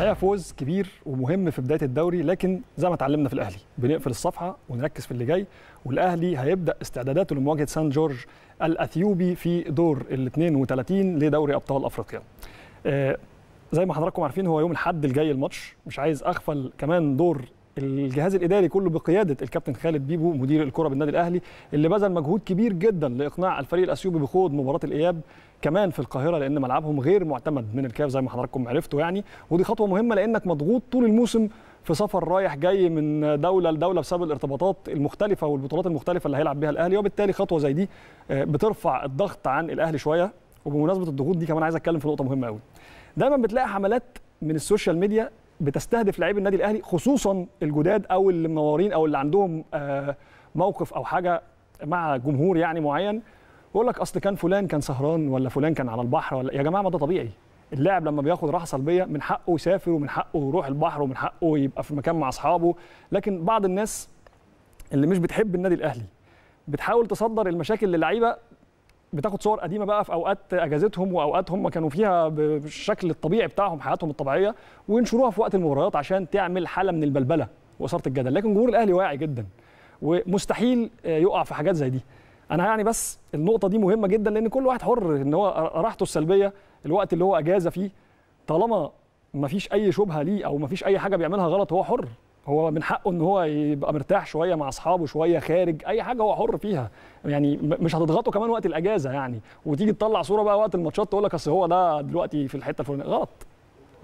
الحقيقه فوز كبير ومهم في بدايه الدوري لكن زي ما اتعلمنا في الاهلي بنقفل الصفحه ونركز في اللي جاي والاهلي هيبدا استعداداته لمواجهه سان جورج الاثيوبي في دور ال 32 لدوري ابطال افريقيا. آه زي ما حضراتكم عارفين هو يوم الحد الجاي الماتش مش عايز اغفل كمان دور الجهاز الاداري كله بقياده الكابتن خالد بيبو مدير الكره بالنادي الاهلي اللي بذل مجهود كبير جدا لاقناع الفريق الاثيوبي بخوض مباراه الاياب كمان في القاهره لان ملعبهم غير معتمد من الكاف زي ما حضراتكم عرفتوا يعني ودي خطوه مهمه لانك مضغوط طول الموسم في سفر رايح جاي من دوله لدوله بسبب الارتباطات المختلفه والبطولات المختلفه اللي هيلعب بها الاهلي وبالتالي خطوه زي دي آه، بترفع الضغط عن الاهلي شويه وبمناسبه الضغوط دي كمان عايز اتكلم في نقطه مهمه قوي دايما بتلاقي حملات من السوشيال ميديا بتستهدف لعيب النادي الاهلي خصوصا الجداد او اللي منورين او اللي عندهم آه، موقف او حاجه مع جمهور يعني معين يقول لك اصل كان فلان كان سهران ولا فلان كان على البحر ولا يا جماعه ما ده طبيعي اللاعب لما بياخد راحه سلبيه من حقه يسافر ومن حقه يروح البحر ومن حقه يبقى في مكان مع اصحابه لكن بعض الناس اللي مش بتحب النادي الاهلي بتحاول تصدر المشاكل للعيبه بتاخد صور قديمه بقى في اوقات اجازتهم واوقات هم كانوا فيها بالشكل الطبيعي بتاعهم حياتهم الطبيعيه وينشروها في وقت المباريات عشان تعمل حاله من البلبله واثاره الجدل لكن جمهور الاهلي واعي جدا ومستحيل يقع في حاجات زي دي انا يعني بس النقطه دي مهمه جدا لان كل واحد حر ان هو راحته السلبيه الوقت اللي هو اجازه فيه طالما ما فيش اي شبهه ليه او ما فيش اي حاجه بيعملها غلط هو حر هو من حقه ان هو يبقى مرتاح شويه مع اصحابه شويه خارج اي حاجه هو حر فيها يعني مش هتضغطه كمان وقت الاجازه يعني وتيجي تطلع صوره بقى وقت الماتشات تقول لك اصل هو ده دلوقتي في الحته الفلانيه غلط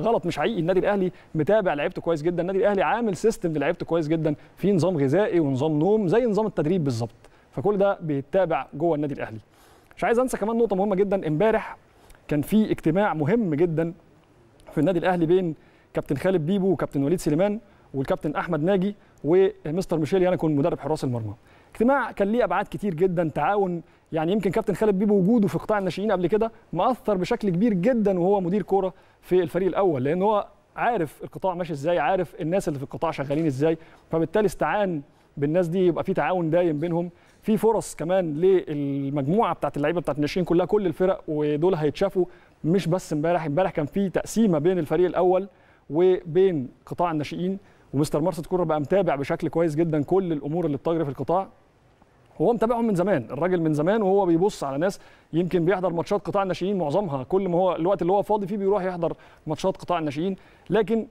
غلط مش حقيقي النادي الاهلي متابع لعيبته كويس جدا النادي الاهلي عامل سيستم للعيبته كويس جدا في نظام غذائي ونظام نوم زي نظام التدريب بالظبط فكل ده بيتابع جوه النادي الاهلي مش عايز انسى كمان نقطه مهمه جدا امبارح كان في اجتماع مهم جدا في النادي الاهلي بين كابتن خالد بيبو وكابتن وليد سليمان والكابتن احمد ناجي ومستر ميشيل يعني كون مدرب حراس المرمى اجتماع كان ليه ابعاد كتير جدا تعاون يعني يمكن كابتن خالد بيبو وجوده في قطاع الناشئين قبل كده مأثر بشكل كبير جدا وهو مدير كوره في الفريق الاول لان هو عارف القطاع ماشي ازاي عارف الناس اللي في القطاع شغالين ازاي فبالتالي استعان بالناس دي يبقى في تعاون دايم بينهم في فرص كمان للمجموعه بتاعت اللعيبه بتاعت الناشئين كلها كل الفرق ودول هيتشافوا مش بس امبارح امبارح كان في تقسيمه بين الفريق الاول وبين قطاع الناشئين ومستر مرسد كوره بقى متابع بشكل كويس جدا كل الامور اللي بتجري في القطاع هو متابعهم من زمان الراجل من زمان وهو بيبص على ناس يمكن بيحضر ماتشات قطاع الناشئين معظمها كل ما هو الوقت اللي هو فاضي فيه بيروح يحضر ماتشات قطاع الناشئين لكن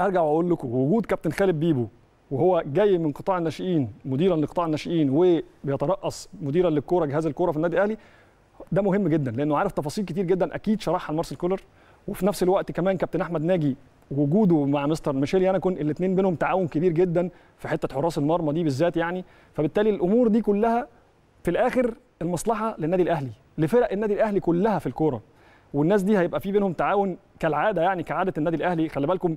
ارجع واقول لكم وجود كابتن خالد بيبو وهو جاي من قطاع الناشئين مديرا لقطاع الناشئين وبيترأس مديرا للكوره جهاز الكوره في النادي الاهلي ده مهم جدا لانه عارف تفاصيل كتير جدا اكيد شرحها المارسيل كولر وفي نفس الوقت كمان كابتن احمد ناجي وجوده مع مستر ميشيل يانكون يعني الاثنين بينهم تعاون كبير جدا في حته حراس المرمى دي بالذات يعني فبالتالي الامور دي كلها في الاخر المصلحه للنادي الاهلي لفرق النادي الاهلي كلها في الكوره والناس دي هيبقى في بينهم تعاون كالعاده يعني كعاده النادي الاهلي خلي بالكم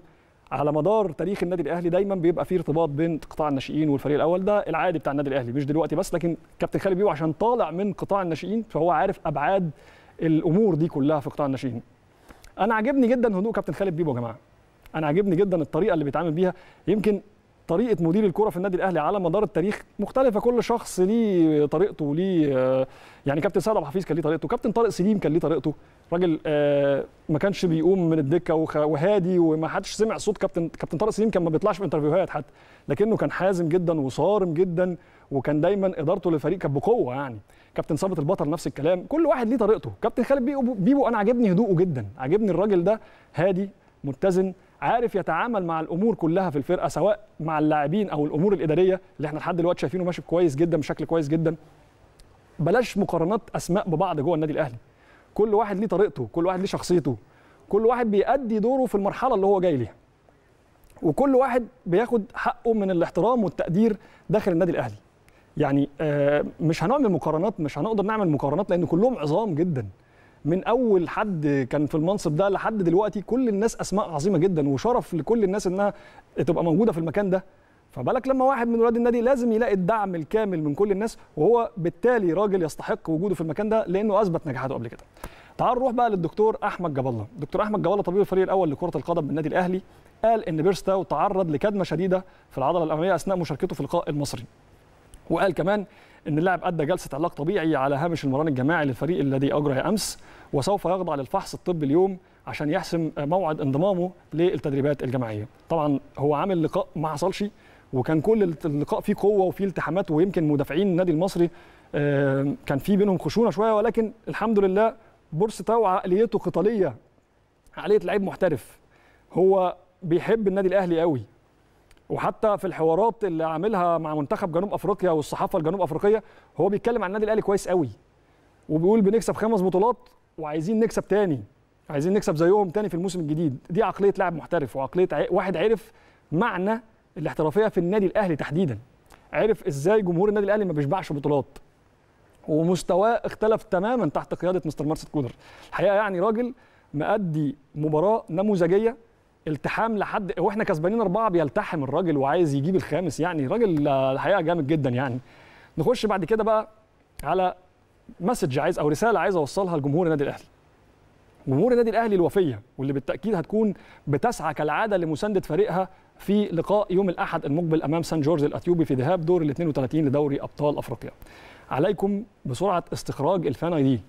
على مدار تاريخ النادي الاهلي دايما بيبقى في ارتباط بين قطاع الناشئين والفريق الاول ده العادي بتاع النادي الاهلي مش دلوقتي بس لكن كابتن خالد بيبو عشان طالع من قطاع الناشئين فهو عارف ابعاد الامور دي كلها في قطاع الناشئين انا عاجبني جدا هدوء كابتن خالد بيبو يا جماعه انا عاجبني جدا الطريقه اللي بيتعامل بيها يمكن طريقه مدير الكره في النادي الاهلي على مدار التاريخ مختلفه كل شخص ليه طريقته وليه آه، يعني كابتن سعد عبد حفيظ كان ليه طريقته كابتن طارق سليم كان ليه طريقته راجل آه، ما كانش بيقوم من الدكه وهادي وما حدش سمع صوت كابتن كابتن طارق سليم كان ما بيطلعش في انترفيوهات حتى لكنه كان حازم جدا وصارم جدا وكان دايما ادارته للفريق كانت بقوه يعني كابتن صابت البطل نفس الكلام كل واحد ليه طريقته كابتن خالد بيبو, بيبو انا عاجبني هدوءه جدا عاجبني الراجل ده هادي متزن عارف يتعامل مع الامور كلها في الفرقه سواء مع اللاعبين او الامور الاداريه اللي احنا لحد دلوقتي شايفينه ماشي كويس جدا بشكل كويس جدا بلاش مقارنات اسماء ببعض جوه النادي الاهلي كل واحد ليه طريقته كل واحد ليه شخصيته كل واحد بيأدي دوره في المرحله اللي هو جاي ليها وكل واحد بياخد حقه من الاحترام والتقدير داخل النادي الاهلي يعني آه، مش هنعمل مقارنات مش هنقدر نعمل مقارنات لان كلهم عظام جدا من اول حد كان في المنصب ده لحد دلوقتي كل الناس اسماء عظيمه جدا وشرف لكل الناس انها تبقى موجوده في المكان ده فبالك لما واحد من ولاد النادي لازم يلاقي الدعم الكامل من كل الناس وهو بالتالي راجل يستحق وجوده في المكان ده لانه اثبت نجاحاته قبل كده تعال نروح بقى للدكتور احمد جاب الله دكتور احمد جاب الله طبيب الفريق الاول لكره القدم بالنادي الاهلي قال ان بيرستاو تعرض لكدمه شديده في العضله الاماميه اثناء مشاركته في اللقاء المصري وقال كمان ان اللاعب ادى جلسه علاج طبيعي على هامش المران الجماعي للفريق الذي اجرى امس وسوف يخضع للفحص الطبي اليوم عشان يحسم موعد انضمامه للتدريبات الجماعيه طبعا هو عامل لقاء ما حصلش وكان كل اللقاء فيه قوه وفيه التحامات ويمكن مدافعين النادي المصري كان في بينهم خشونه شويه ولكن الحمد لله بورس تاو عقليته قتاليه عقليه لعيب محترف هو بيحب النادي الاهلي قوي وحتى في الحوارات اللي عاملها مع منتخب جنوب افريقيا والصحافه الجنوب افريقيه هو بيتكلم عن النادي الاهلي كويس قوي وبيقول بنكسب خمس بطولات وعايزين نكسب تاني عايزين نكسب زيهم تاني في الموسم الجديد دي عقليه لاعب محترف وعقليه واحد عرف معنى الاحترافيه في النادي الاهلي تحديدا عرف ازاي جمهور النادي الاهلي ما بيشبعش بطولات ومستواه اختلف تماما تحت قياده مستر مارسيل كولر الحقيقه يعني راجل مأدي مباراه نموذجيه التحام لحد واحنا كسبانين اربعه بيلتحم الراجل وعايز يجيب الخامس يعني راجل الحقيقه جامد جدا يعني نخش بعد كده بقى على مسج عايز او رساله عايز اوصلها لجمهور النادي الاهلي جمهور النادي الاهلي الوفيه واللي بالتاكيد هتكون بتسعى كالعاده لمسانده فريقها في لقاء يوم الاحد المقبل امام سان جورج الاثيوبي في ذهاب دور ال 32 لدوري ابطال افريقيا عليكم بسرعه استخراج اي دي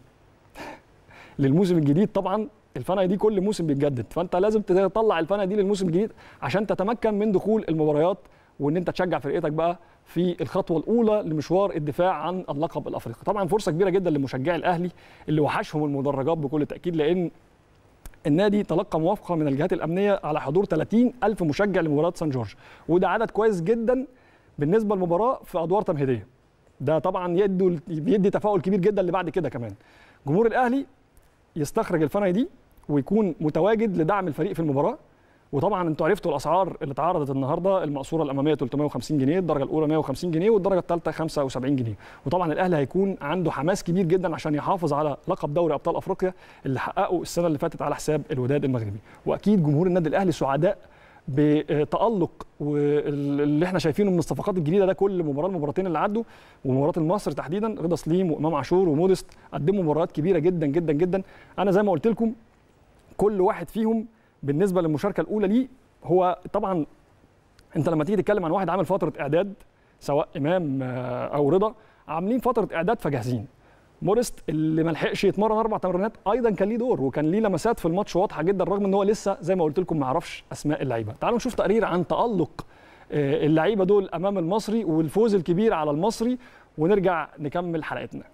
للموسم الجديد طبعا الفنا دي كل موسم بيتجدد فانت لازم تطلع الفنا دي للموسم الجديد عشان تتمكن من دخول المباريات وان انت تشجع فرقتك بقى في الخطوه الاولى لمشوار الدفاع عن اللقب الافريقي طبعا فرصه كبيره جدا لمشجعي الاهلي اللي وحشهم المدرجات بكل تاكيد لان النادي تلقى موافقه من الجهات الامنيه على حضور 30 الف مشجع لمباراه سان جورج وده عدد كويس جدا بالنسبه للمباراه في ادوار تمهيديه ده طبعا يدي بيدي تفاؤل كبير جدا اللي بعد كده كمان جمهور الاهلي يستخرج الفنا دي ويكون متواجد لدعم الفريق في المباراه وطبعا انتوا عرفتوا الاسعار اللي اتعرضت النهارده المقصوره الاماميه 350 جنيه الدرجه الاولى 150 جنيه والدرجه الثالثه 75 جنيه وطبعا الاهلي هيكون عنده حماس كبير جدا عشان يحافظ على لقب دوري ابطال افريقيا اللي حققه السنه اللي فاتت على حساب الوداد المغربي واكيد جمهور النادي الاهلي سعداء بتالق واللي احنا شايفينه من الصفقات الجديده ده كل مباراه المباراتين اللي عدوا ومباراه المصر تحديدا رضا سليم وامام عاشور ومودست قدموا مباريات كبيره جدا جدا جدا انا زي ما قلت لكم كل واحد فيهم بالنسبه للمشاركه الاولى ليه هو طبعا انت لما تيجي تتكلم عن واحد عامل فتره اعداد سواء امام آه، او رضا عاملين فتره اعداد فجاهزين مورست اللي ما لحقش يتمرن اربع تمرينات ايضا كان ليه دور وكان ليه لمسات في الماتش واضحه جدا رغم ان هو لسه زي ما قلت لكم ما يعرفش اسماء اللعيبه تعالوا نشوف تقرير عن تالق آه، اللعيبه دول امام المصري والفوز الكبير على المصري ونرجع نكمل حلقتنا